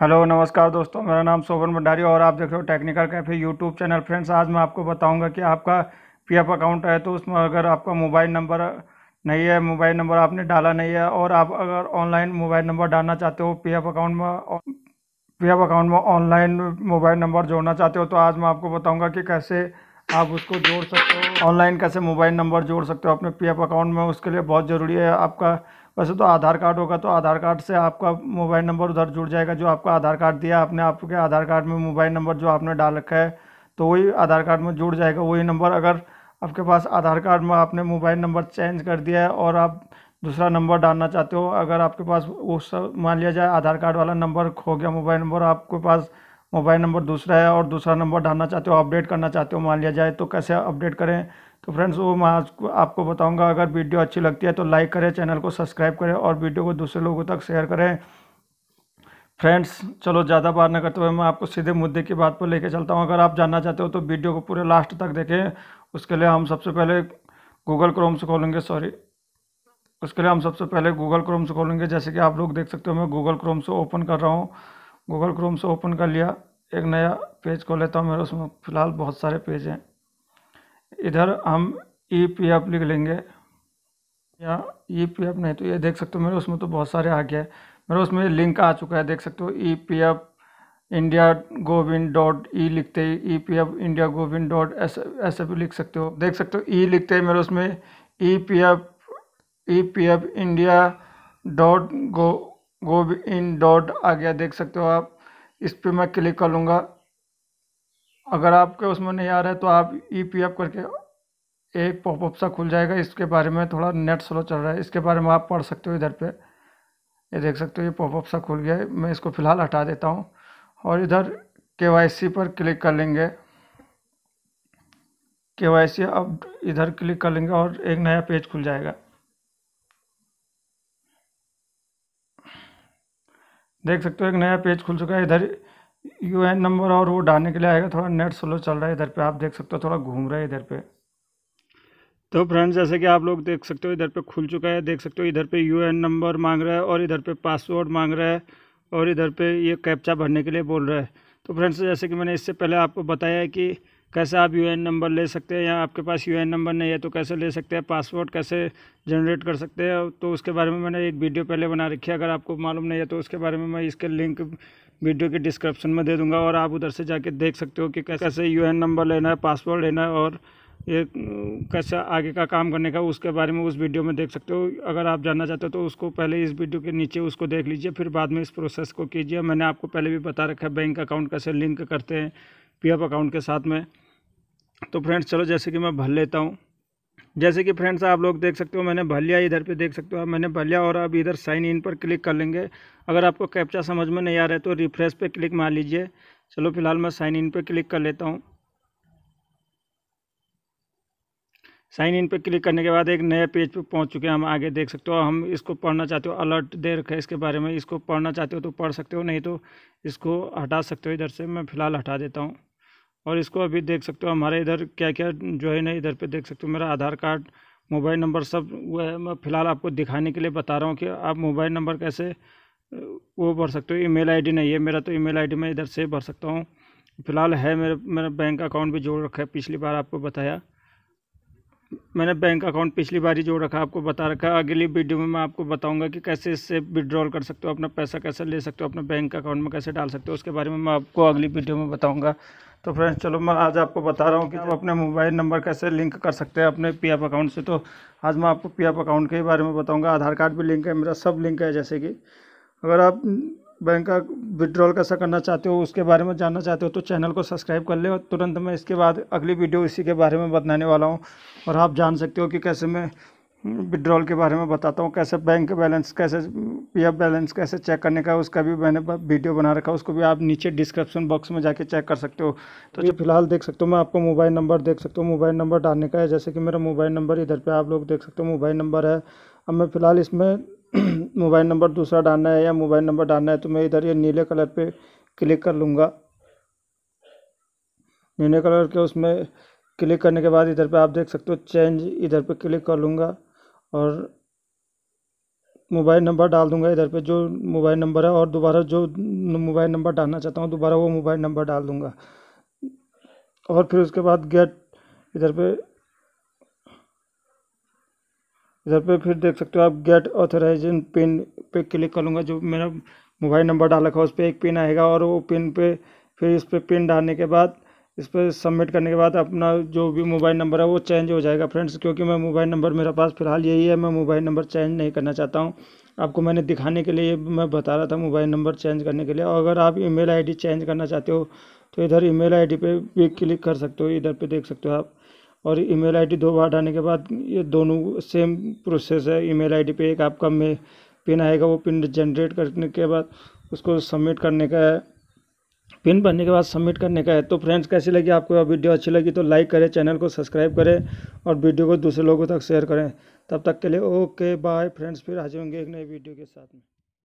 hello नमस्कार दोस्तों मेरा नाम शोभन भंडारी और आप देख रहे हो Technical Cafe YouTube channel friends आज मैं आपको बताऊंगा कि आपका पीएफ अकाउंट है तो उसमें अगर आपका मोबाइल नंबर नहीं है मोबाइल नंबर आपने डाला नहीं है और आप अगर ऑनलाइन मोबाइल नंबर डालना चाहते हो एफ अकाउंट में एफ़ अकाउंट में ऑनलाइन मोबाइल नंबर जोड़ना चाहते हो तो आज मैं आपको बताऊँगा कि कैसे आप उसको जोड़ सकते हो ऑनलाइन कैसे मोबाइल नंबर जोड़ सकते हो अपने पीएफ अकाउंट में उसके लिए बहुत ज़रूरी है आपका वैसे तो आधार कार्ड होगा तो आधार कार्ड से आपका मोबाइल नंबर उधर जुड़ जाएगा जो आपका आधार कार्ड दिया आपने आपके आधार कार्ड में मोबाइल नंबर जो आपने डाल रखा है तो वही आधार कार्ड में जुड़ जाएगा वही नंबर अगर आपके पास आधार कार्ड में आपने मोबाइल नंबर चेंज कर दिया है और आप दूसरा नंबर डालना चाहते हो अगर आपके पास उस मान लिया जाए आधार कार्ड वाला नंबर खो गया मोबाइल नंबर आपके पास मोबाइल नंबर दूसरा है और दूसरा नंबर डालना चाहते हो अपडेट करना चाहते हो मान लिया जाए तो कैसे अपडेट करें तो फ्रेंड्स वो मैं आज आपको बताऊंगा अगर वीडियो अच्छी लगती है तो लाइक करें चैनल को सब्सक्राइब करें और वीडियो को दूसरे लोगों तक शेयर करें फ्रेंड्स चलो ज़्यादा बार ना करते हुए मैं आपको सीधे मुद्दे की बात पर लेके चलता हूँ अगर आप जानना चाहते हो तो वीडियो को पूरे लास्ट तक देखें उसके लिए हम सबसे पहले गूगल क्रोम से खोलेंगे सॉरी उसके लिए हम सबसे पहले गूगल क्रोम से खोलेंगे जैसे कि आप लोग देख सकते हो मैं गूगल क्रोम से ओपन कर रहा हूँ गूगल क्रोम से ओपन कर लिया एक नया पेज खोल लेता हूँ मेरे उसमें फ़िलहाल बहुत सारे पेज हैं इधर हम ई पी एफ लिख लेंगे या ई पी एफ नहीं तो ये देख सकते हो मेरे उसमें तो बहुत सारे आ गया है मेरे उसमें लिंक आ चुका है देख सकते हो E P F India gov in dot E लिखते ही E P F India gov in dot S S लिख सकते हो देख सकते हो ई लिखते ही मेरे उसमें E P F E P F India dot gov in dot आ गया देख सकते हो आप इस पर मैं क्लिक कर लूँगा अगर आपके उसमें नहीं आ रहा है तो आप ई पी एफ करके एक पॉपअप सा खुल जाएगा इसके बारे में थोड़ा नेट स्लो चल रहा है इसके बारे में आप पढ़ सकते हो इधर पे ये देख सकते हो ये पॉपअप सा खुल गया है मैं इसको फ़िलहाल हटा देता हूँ और इधर के वाई सी पर क्लिक कर लेंगे के वाई सी अब इधर क्लिक कर लेंगे और एक नया पेज खुल जाएगा देख सकते हो एक नया पेज खुल चुका है इधर यू एन नंबर और वो डालने के लिए आएगा थोड़ा नेट स्लो चल रहा है इधर पे आप देख सकते हो थोड़ा घूम रहा है इधर पे तो फ्रेंड्स जैसे कि आप लोग देख सकते हो इधर पे खुल चुका है देख सकते हो इधर पे यू एन नंबर मांग रहा है और इधर पे पासवर्ड मांग रहा है और इधर पे ये कैप्चा भरने के लिए बोल रहा है तो फ्रेंड्स जैसे कि मैंने इससे पहले आपको बताया कि कैसे आप यू नंबर ले सकते हैं या आपके पास यू नंबर नहीं है तो कैसे ले सकते हैं पासवर्ड कैसे जनरेट कर सकते हैं तो उसके बारे में मैंने एक वीडियो पहले बना रखी है अगर आपको मालूम नहीं है तो उसके बारे में मैं इसके लिंक वीडियो के डिस्क्रिप्शन में दे दूँगा और आप उधर से जाके देख सकते हो कि कैसे यू नंबर लेना है पासवर्ड लेना है और ये कैसे आगे का काम करने का उसके बारे में उस वीडियो में देख सकते हो अगर आप जानना चाहते हो तो उसको पहले इस वीडियो के नीचे उसको देख लीजिए फिर बाद में इस प्रोसेस को कीजिए मैंने आपको पहले भी बता रखा है बैंक अकाउंट कैसे लिंक करते हैं पी अकाउंट के साथ में तो फ्रेंड्स चलो जैसे कि मैं भर लेता हूँ जैसे कि फ्रेंड्स आप लोग देख सकते हो मैंने लिया इधर पे देख सकते हो मैंने मैंने लिया और अब इधर साइन इन पर क्लिक कर लेंगे अगर आपको कैप्चा समझ में नहीं आ रहा है तो रिफ्रेश पे क्लिक मार लीजिए चलो फिलहाल मैं साइन इन पर क्लिक कर लेता हूँ साइन इन पर क्लिक करने के बाद एक नए पेज पे पहुँच चुके हैं हम आगे देख सकते हो हम इसको पढ़ना चाहते हो अलर्ट दे है इसके बारे में इसको पढ़ना चाहते हो तो पढ़ सकते हो नहीं तो इसको हटा सकते हो इधर से मैं फ़िलहाल हटा देता हूँ और इसको अभी देख सकते हो हमारे इधर क्या क्या जो है ना इधर पे देख सकते हो मेरा आधार कार्ड मोबाइल नंबर सब वो है मैं फ़िलहाल आपको दिखाने के लिए बता रहा हूँ कि आप मोबाइल नंबर कैसे वो भर सकते हो ईमेल आईडी नहीं है मेरा तो ईमेल आईडी मैं इधर से भर सकता हूँ फ़िलहाल है मेरे मेरा बैंक अकाउंट भी जोड़ रखा है पिछली बार आपको बताया मैंने बैंक अकाउंट पिछली बार ही जो रखा आपको बता रखा है अगली वीडियो में मैं आपको बताऊंगा कि कैसे इससे विड्रॉल कर सकते हो अपना पैसा कैसे ले सकते हो अपना बैंक अकाउंट में कैसे डाल सकते हो उसके बारे में मैं आपको अगली वीडियो में बताऊंगा तो फ्रेंड्स चलो मैं आज आपको बता रहा हूँ कि आप अपने मोबाइल नंबर कैसे लिंक कर सकते हैं अपने पी अकाउंट से तो आज मैं आपको पी अकाउंट के बारे में बताऊँगा आधार कार्ड भी लिंक है मेरा सब लिंक है जैसे कि अगर आप बैंक का विड्रॉल कैसा करना चाहते हो उसके बारे में जानना चाहते हो तो चैनल को सब्सक्राइब कर ले और तुरंत मैं इसके बाद अगली वीडियो इसी के बारे में बताने वाला हूँ और आप जान सकते हो कि कैसे मैं विड्रॉल हम्म, के बारे में बताता हूँ कैसे बैंक बैलेंस कैसे पी एफ बैलेंस कैसे चेक करने का उसका भी मैंने वीडियो बना रखा उसको भी आप नीचे डिस्क्रिप्शन बॉक्स में जाके चेक कर सकते हो तो ये फिलहाल देख सकते हो मैं आपको मोबाइल नंबर देख सकता हूँ मोबाइल नंबर डालने का है जैसे कि मेरा मोबाइल नंबर इधर पर आप लोग देख सकते हो मोबाइल नंबर है अब मैं फ़िलहाल इसमें मोबाइल नंबर दूसरा डालना है या मोबाइल नंबर डालना है तो मैं इधर ये नीले कलर पे क्लिक कर लूँगा नीले कलर के उसमें क्लिक करने के बाद इधर पे आप देख सकते हो चेंज इधर पे क्लिक कर लूँगा और मोबाइल नंबर डाल दूँगा इधर पे जो मोबाइल नंबर है और दोबारा जो मोबाइल नंबर डालना चाहता हूँ दोबारा वो मोबाइल नंबर डाल दूँगा और फिर उसके बाद गेट इधर पर इधर पे फिर देख सकते हो आप गेट ऑथराइजेशन पिन पे क्लिक करूँगा जो मेरा मोबाइल नंबर डाल रखा है उस पर एक पिन आएगा और वो पिन पे फिर इस पर पिन डालने के बाद इस पर सबमिट करने के बाद अपना जो भी मोबाइल नंबर है वो चेंज हो जाएगा फ्रेंड्स क्योंकि मैं मोबाइल नंबर मेरे पास फ़िलहाल यही है मैं मोबाइल नंबर चेंज नहीं करना चाहता हूँ आपको मैंने दिखाने के लिए मैं बता रहा था मोबाइल नंबर चेंज करने के लिए और अगर आप ईमेल आईडी चेंज करना चाहते हो तो इधर ईमेल आईडी पे भी क्लिक कर सकते हो इधर पे देख सकते हो आप और ईमेल आईडी दो बार डालने के बाद ये दोनों सेम प्रोसेस है ईमेल आईडी पे एक आपका मे पिन आएगा वो पिन जनरेट करने के बाद उसको सबमिट करने का है पिन भरने के बाद सबमिट करने का है तो फ्रेंड्स कैसी लगी आपको वीडियो अच्छी लगी तो लाइक करें चैनल को सब्सक्राइब करें और वीडियो को दूसरे लोगों तक शेयर करें तब तक के लिए ओके बाय फ्रेंड्स फिर हाजिर होंगे एक नई वीडियो के साथ में